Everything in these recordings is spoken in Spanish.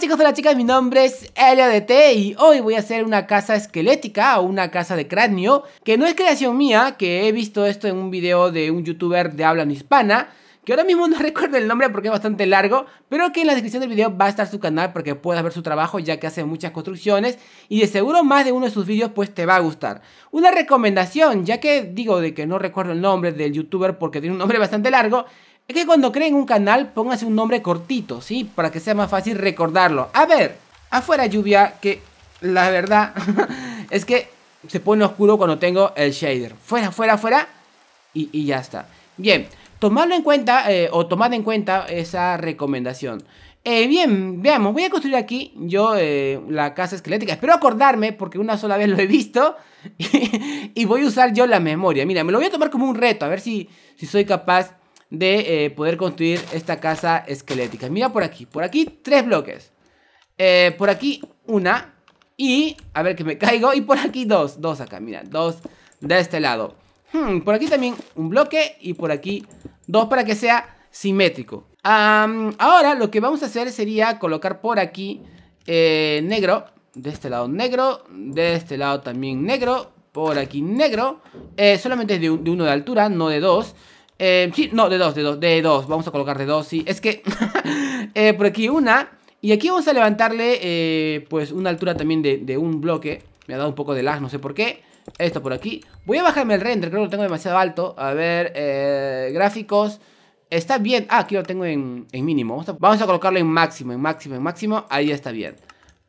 Hola chicos, hola chicas, mi nombre es LDT y hoy voy a hacer una casa esquelética o una casa de cráneo que no es creación mía, que he visto esto en un video de un youtuber de habla hispana que ahora mismo no recuerdo el nombre porque es bastante largo, pero que en la descripción del video va a estar su canal para que puedas ver su trabajo ya que hace muchas construcciones y de seguro más de uno de sus videos pues te va a gustar. Una recomendación, ya que digo de que no recuerdo el nombre del youtuber porque tiene un nombre bastante largo, es que cuando creen un canal, pónganse un nombre cortito, ¿sí? Para que sea más fácil recordarlo. A ver, afuera lluvia, que la verdad es que se pone oscuro cuando tengo el shader. Fuera, fuera, fuera. Y, ya está. Bien, tomadlo en cuenta eh, o tomad en cuenta esa recomendación. Eh, bien, veamos, voy a construir aquí yo eh, la casa esquelética. Espero acordarme porque una sola vez lo he visto y, voy a usar yo la memoria. Mira, me lo voy a tomar como un reto, a ver si, si soy capaz de eh, poder construir esta casa esquelética. Mira por aquí, por aquí tres bloques. Eh, por aquí una y, a ver que me caigo, y por aquí dos, dos acá, mira, dos de este lado. Hmm, por aquí también un bloque y por aquí dos para que sea simétrico. ahora lo que vamos a hacer sería colocar por aquí eh, negro, de este lado negro, de este lado también negro, por aquí negro, solamente de, de uno de altura, no de dos. Eh, sí, no, de dos, de dos, de dos. Vamos a colocar de dos, sí. Es que eh, por aquí una. Y aquí vamos a levantarle, eh, pues, una altura también de, un bloque. Me ha dado un poco de lag, no sé por qué. Esto por aquí. Voy a bajarme el render, creo que lo tengo demasiado alto. A ver, gráficos. Está bien. Ah, aquí lo tengo en, mínimo. Vamos a, vamos a colocarlo en máximo, en máximo, en máximo. Ahí está bien.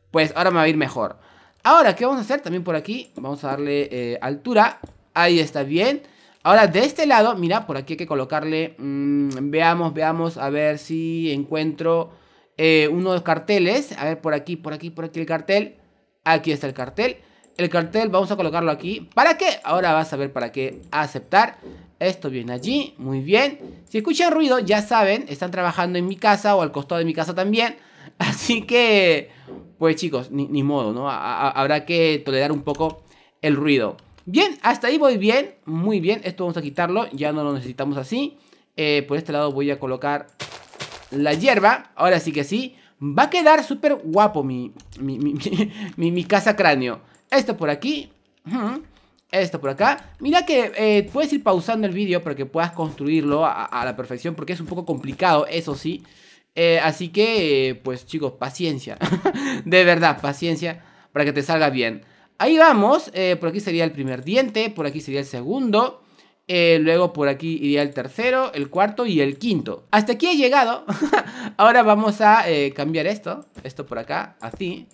Pues ahora me va a ir mejor. Ahora, ¿qué vamos a hacer? También por aquí. Vamos a darle altura. Ahí está bien. Ahora, de este lado, mira, por aquí hay que colocarle, mm, veamos, veamos, a ver si encuentro unos eh, uno de carteles. A ver, por aquí, por aquí, por aquí el cartel. Aquí está el cartel. El cartel vamos a colocarlo aquí. ¿Para qué? Ahora vas a ver para qué aceptar. Esto viene allí, muy bien. Si escuchan ruido, ya saben, están trabajando en mi casa o al costado de mi casa también. Así que, pues chicos, ni, modo, ¿no? habrá que tolerar un poco el ruido. Bien, hasta ahí voy bien. Muy bien, esto vamos a quitarlo. Ya no lo necesitamos así. Eh, por este lado voy a colocar la hierba. Ahora sí que sí. Va a quedar súper guapo mi mi, mi, mi, casa cráneo. Esto por aquí. Esto por acá. Mira que eh, puedes ir pausando el vídeo para que puedas construirlo a, la perfección. Porque es un poco complicado, eso sí. Eh, así que, pues chicos, paciencia. De verdad, paciencia para que te salga bien. Ahí vamos, eh, por aquí sería el primer diente, por aquí sería el segundo, eh, luego por aquí iría el tercero, el cuarto y el quinto. Hasta aquí he llegado, ahora vamos a eh, cambiar esto, esto por acá, así.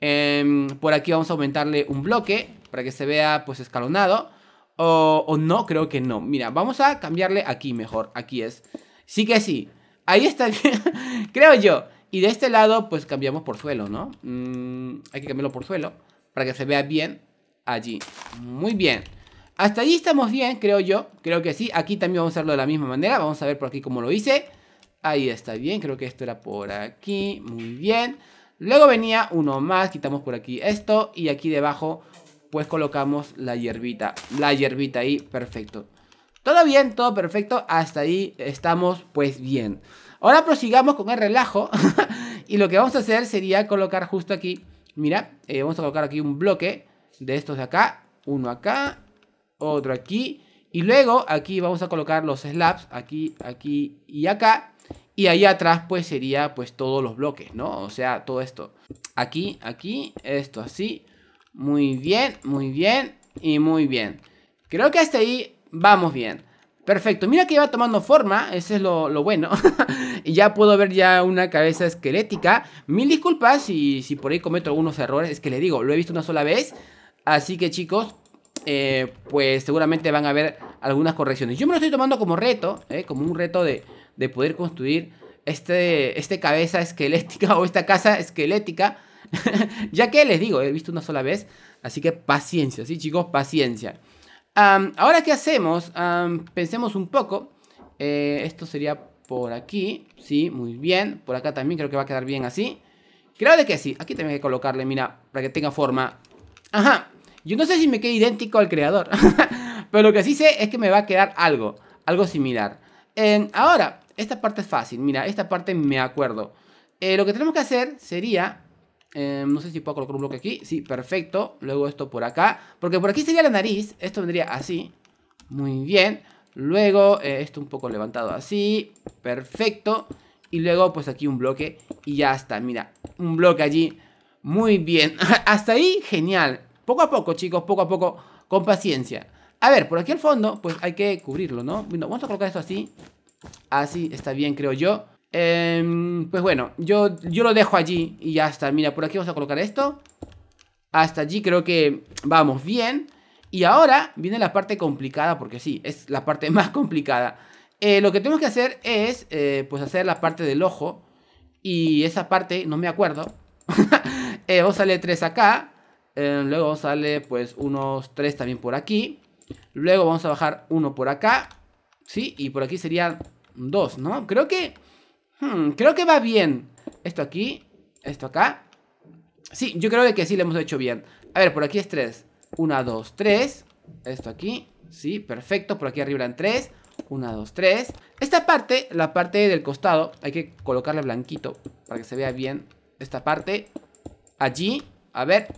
Em, por aquí vamos a aumentarle un bloque para que se vea pues escalonado. O, no, creo que no. Mira, vamos a cambiarle aquí mejor, aquí es. Sí que sí, ahí está creo yo. Y de este lado pues cambiamos por suelo, ¿no? Mm, hay que cambiarlo por suelo para que se vea bien allí. Muy bien. Hasta allí estamos bien, creo yo. Creo que sí. Aquí también vamos a hacerlo de la misma manera. Vamos a ver por aquí cómo lo hice. Ahí está bien. Creo que esto era por aquí. Muy bien. Luego venía uno más. Quitamos por aquí esto. Y aquí debajo pues colocamos la hierbita. La hierbita ahí. Perfecto. Todo bien, todo perfecto. Hasta ahí estamos pues bien. Ahora prosigamos con el relajo. y lo que vamos a hacer sería colocar justo aquí Mira, eh, vamos a colocar aquí un bloque de estos de acá. Uno acá, otro aquí. Y luego aquí vamos a colocar los slabs, aquí, aquí y acá. Y ahí atrás pues sería pues todos los bloques, ¿no? O sea, todo esto. Aquí, aquí, esto así. Muy bien, muy bien y muy bien. Creo que hasta ahí vamos bien. Perfecto, mira que va tomando forma, ese es lo, bueno. y ya puedo ver ya una cabeza esquelética. Mil disculpas si, si por ahí cometo algunos errores, es que le digo, lo he visto una sola vez. Así que chicos, eh, pues seguramente van a haber algunas correcciones. Yo me lo estoy tomando como reto, eh, como un reto de, poder construir este, este cabeza esquelética o esta casa esquelética. ya que les digo, he visto una sola vez. Así que paciencia, sí chicos, paciencia ahora, ¿qué hacemos? pensemos un poco. Eh, esto sería por aquí. Sí, muy bien. Por acá también creo que va a quedar bien así. Creo de que sí. Aquí también hay que colocarle, mira, para que tenga forma. Ajá. Yo no sé si me queda idéntico al creador. Pero lo que sí sé es que me va a quedar algo. Algo similar. ahora, esta parte es fácil. Mira, esta parte me acuerdo. Eh, lo que tenemos que hacer sería Em, no sé si puedo colocar un bloque aquí. Sí, perfecto. Luego esto por acá. Porque por aquí sería la nariz. Esto vendría así. Muy bien. Luego eh, esto un poco levantado así. Perfecto. Y luego pues aquí un bloque. Y ya está. Mira, un bloque allí. Muy bien. Hasta ahí, genial. Poco a poco, chicos. Poco a poco. Con paciencia. A ver, por aquí al fondo pues hay que cubrirlo, ¿no? vamos a colocar esto así. Así está bien, creo yo. Em, pues bueno, yo, yo lo dejo allí y ya está. Mira, por aquí vamos a colocar esto. Hasta allí creo que vamos bien. Y ahora viene la parte complicada, porque sí, es la parte más complicada. Eh, lo que tenemos que hacer es, eh, pues hacer la parte del ojo. Y esa parte, no me acuerdo. eh, vamos a tres acá. Eh, luego sale pues, unos tres también por aquí. Luego vamos a bajar uno por acá. Sí, y por aquí serían Dos, ¿no? Creo que Hmm, creo que va bien. Esto aquí, esto acá. Sí, yo creo que sí lo hemos hecho bien. A ver, por aquí es tres, una, dos, tres Esto aquí, sí, perfecto. Por aquí arriba eran tres Una, dos, tres, Esta parte, la parte del costado, hay que colocarle blanquito para que se vea bien. Esta parte, allí, a ver.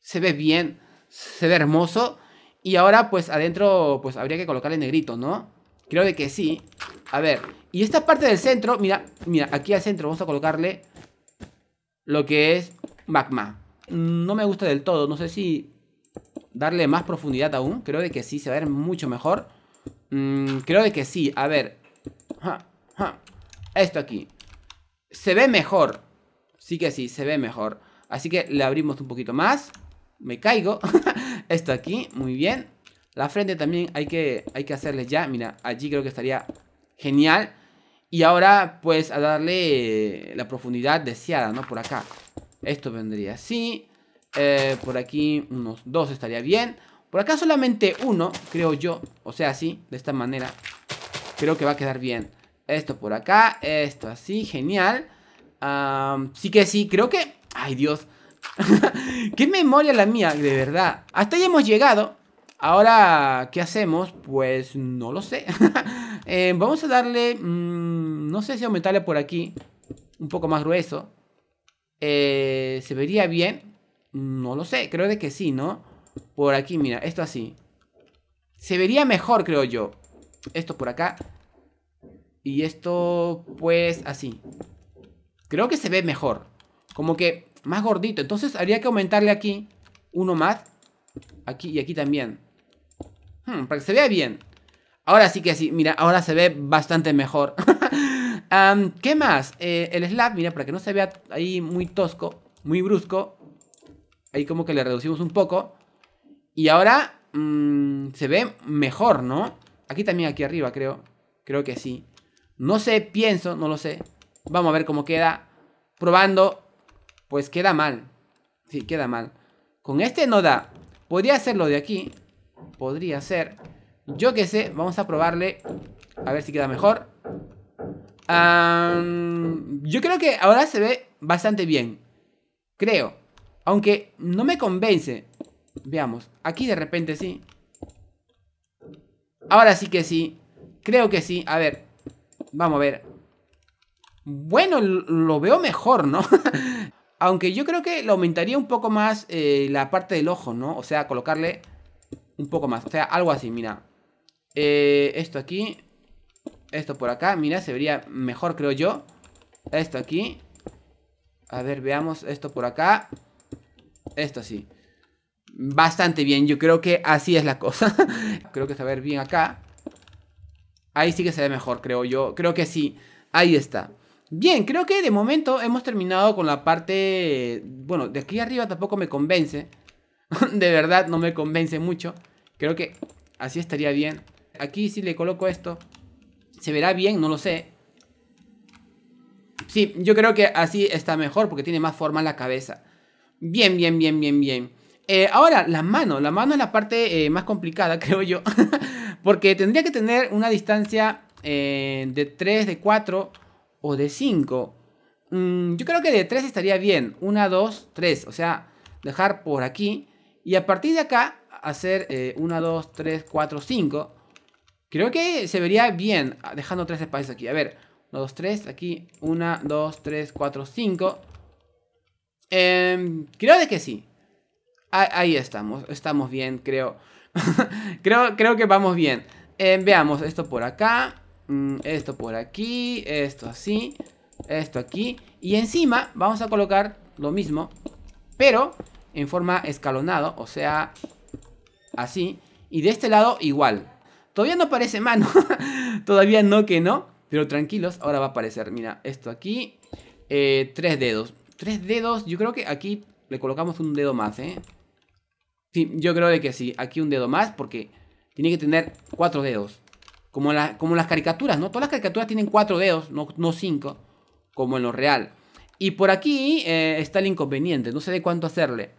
Se ve bien, se ve hermoso. Y ahora, pues, adentro, pues, habría que colocarle negrito, ¿no? Creo de que sí. A ver, y esta parte del centro, mira, mira, aquí al centro vamos a colocarle lo que es magma. No me gusta del todo, no sé si darle más profundidad aún. Creo de que sí, se va a ver mucho mejor. Mm, creo de que sí, a ver. Esto aquí. Se ve mejor. Sí que sí, se ve mejor. Así que le abrimos un poquito más. Me caigo. Esto aquí, muy bien. La frente también hay que, hay que hacerles ya. Mira, allí creo que estaría genial. Y ahora, pues, a darle eh, la profundidad deseada, ¿no? Por acá. Esto vendría así. Eh, por aquí unos dos estaría bien. Por acá solamente uno, creo yo. O sea, así, de esta manera. Creo que va a quedar bien. Esto por acá, esto así, genial. sí que sí, creo que... Ay, Dios. Qué memoria la mía, de verdad. Hasta ahí hemos llegado. Ahora, ¿qué hacemos? Pues no lo sé. Eh, vamos a darle, mm, no sé si aumentarle por aquí, un poco más grueso. Eh, ¿Se vería bien? No lo sé, creo de que sí, ¿no? Por aquí, mira, esto así. Se vería mejor, creo yo. Esto por acá. Y esto, pues, así. Creo que se ve mejor. Como que más gordito. Entonces habría que aumentarle aquí uno más. Aquí y aquí también. Hmm, para que se vea bien. Ahora sí que sí, mira, ahora se ve bastante mejor. ¿Qué más? Eh, el slab, mira, para que no se vea ahí muy tosco, muy brusco. Ahí como que le reducimos un poco. Y ahora mm, se ve mejor, ¿no? Aquí también, aquí arriba, creo. Creo que sí. No sé, pienso, no lo sé. Vamos a ver cómo queda. Probando. Pues queda mal. Sí, queda mal. Con este no da. Podría hacerlo de aquí podría ser. Yo qué sé, vamos a probarle. A ver si queda mejor. yo creo que ahora se ve bastante bien. Creo. Aunque no me convence. Veamos. Aquí de repente sí. Ahora sí que sí. Creo que sí. A ver. Vamos a ver. Bueno, lo veo mejor, ¿no? Aunque yo creo que lo aumentaría un poco más eh, la parte del ojo, ¿no? O sea, colocarle un poco más, o sea, algo así, mira. Eh, esto aquí. Esto por acá, mira, se vería mejor, creo yo. Esto aquí. A ver, veamos esto por acá. Esto sí, Bastante bien, yo creo que así es la cosa. creo que se va bien acá. Ahí sí que se ve mejor, creo yo. Creo que sí. Ahí está. Bien, creo que de momento hemos terminado con la parte... Bueno, de aquí arriba tampoco me convence. de verdad no me convence mucho. Creo que así estaría bien. Aquí si le coloco esto, ¿se verá bien? No lo sé. Sí, yo creo que así está mejor porque tiene más forma la cabeza. Bien, bien, bien, bien, bien. Eh, ahora, las manos. La mano es la parte eh, más complicada, creo yo. porque tendría que tener una distancia eh, de 3, de 4 o de 5. Mm, yo creo que de 3 estaría bien. 1, 2, 3. O sea, dejar por aquí. Y a partir de acá, hacer 1, 2, 3, 4, 5. Creo que se vería bien ah, dejando tres espacios aquí. A ver, 1, 2, 3, aquí 1, 2, 3, 4, 5. creo de que sí. Ahí, estamos, estamos bien, creo. creo, creo que vamos bien. Em, veamos, esto por acá, mm, esto por aquí, esto así, esto aquí. Y encima vamos a colocar lo mismo, pero en forma escalonado, o sea, así. Y de este lado igual. Todavía no parece mano, todavía no que no, pero tranquilos, ahora va a aparecer. Mira, esto aquí, eh, tres dedos. Tres dedos, yo creo que aquí le colocamos un dedo más, ¿eh? Sí, yo creo de que sí, aquí un dedo más porque tiene que tener cuatro dedos. Como, como las caricaturas, ¿no? Todas las caricaturas tienen cuatro dedos, no, cinco, como en lo real. Y por aquí eh, está el inconveniente, no sé de cuánto hacerle.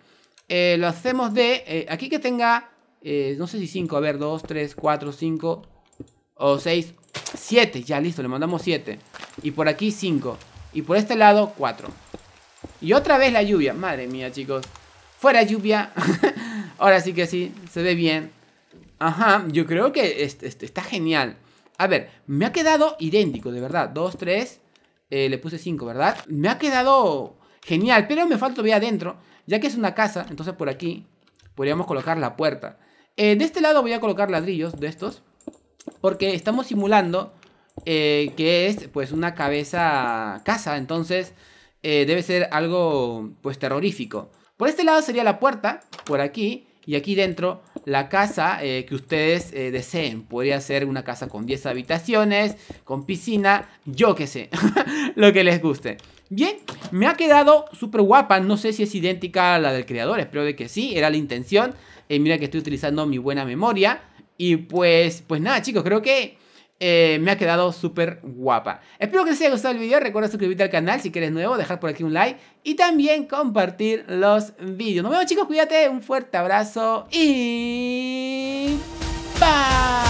Eh, lo hacemos de... Eh, aquí que tenga... Eh, no sé si 5, a ver, 2, 3, 4, 5 o 6, 7. Ya, listo, le mandamos 7. Y por aquí 5. Y por este lado 4. Y otra vez la lluvia. Madre mía, chicos. Fuera lluvia. Ahora sí que sí, se ve bien. Ajá, yo creo que está genial. A ver, me ha quedado idéntico, de verdad. 2, 3, le puse 5, ¿verdad? Me ha quedado Genial, pero me falta todavía adentro. Ya que es una casa, entonces por aquí podríamos colocar la puerta. Eh, de este lado voy a colocar ladrillos de estos. Porque estamos simulando eh, que es pues una cabeza casa. Entonces eh, debe ser algo pues terrorífico. Por este lado sería la puerta, por aquí. Y aquí dentro la casa que ustedes deseen. Podría ser una casa con 10 habitaciones, con piscina, yo que sé, lo que les guste. Bien, me ha quedado súper guapa. No sé si es idéntica a la del creador. Espero de que sí. Era la intención. Eh, mira que estoy utilizando mi buena memoria. Y pues, pues nada, chicos, creo que... Eh, me ha quedado súper guapa. Espero que les haya gustado el video. Recuerda suscribirte al canal si eres nuevo, dejar por aquí un like y también compartir los vídeos. Nos vemos chicos, cuídate, un fuerte abrazo y... ¡Bye!